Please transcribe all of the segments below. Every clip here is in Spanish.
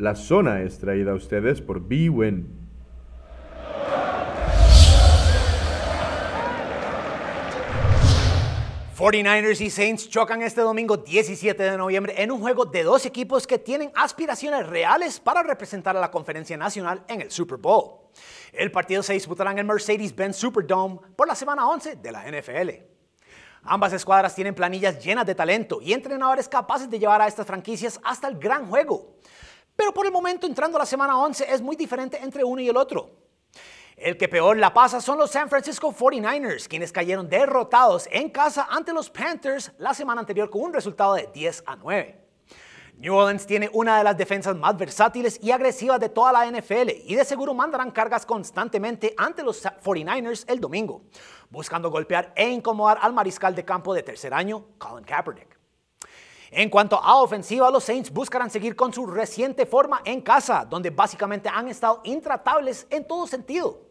La zona es traída a ustedes por B-Win. ers y Saints chocan este domingo 17 de noviembre en un juego de dos equipos que tienen aspiraciones reales para representar a la Conferencia Nacional en el Super Bowl. El partido se disputará en el Mercedes-Benz Superdome por la semana 11 de la NFL. Ambas escuadras tienen planillas llenas de talento y entrenadores capaces de llevar a estas franquicias hasta el gran juego. Pero por el momento, entrando a la semana 11, es muy diferente entre uno y el otro. El que peor la pasa son los San Francisco 49ers, quienes cayeron derrotados en casa ante los Panthers la semana anterior con un resultado de 10 a 9. New Orleans tiene una de las defensas más versátiles y agresivas de toda la NFL y de seguro mandarán cargas constantemente ante los 49ers el domingo, buscando golpear e incomodar al mariscal de campo de tercer año, Colin Kaepernick. En cuanto a ofensiva, los Saints buscarán seguir con su reciente forma en casa, donde básicamente han estado intratables en todo sentido.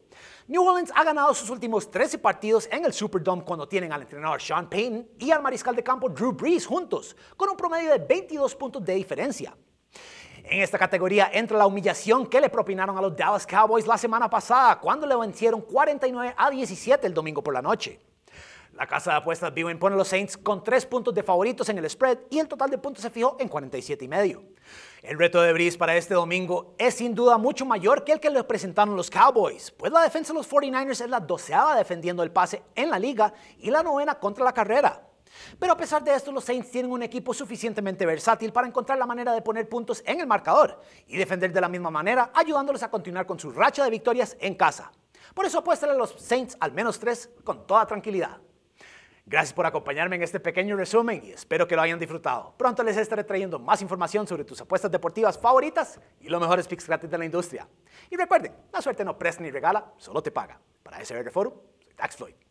New Orleans ha ganado sus últimos 13 partidos en el Superdome cuando tienen al entrenador Sean Payton y al mariscal de campo Drew Brees juntos, con un promedio de 22 puntos de diferencia. En esta categoría entra la humillación que le propinaron a los Dallas Cowboys la semana pasada cuando le vencieron 49 a 17 el domingo por la noche. La casa de apuestas vivo impone a los Saints con tres puntos de favoritos en el spread y el total de puntos se fijó en 47 y medio. El reto de bris para este domingo es sin duda mucho mayor que el que les presentaron los Cowboys, pues la defensa de los 49ers es la doceava defendiendo el pase en la liga y la novena contra la carrera. Pero a pesar de esto, los Saints tienen un equipo suficientemente versátil para encontrar la manera de poner puntos en el marcador y defender de la misma manera, ayudándoles a continuar con su racha de victorias en casa. Por eso apuestan a los Saints al menos tres con toda tranquilidad. Gracias por acompañarme en este pequeño resumen y espero que lo hayan disfrutado. Pronto les estaré trayendo más información sobre tus apuestas deportivas favoritas y los mejores picks gratis de la industria. Y recuerden, la suerte no presta ni regala, solo te paga. Para SBR Forum, soy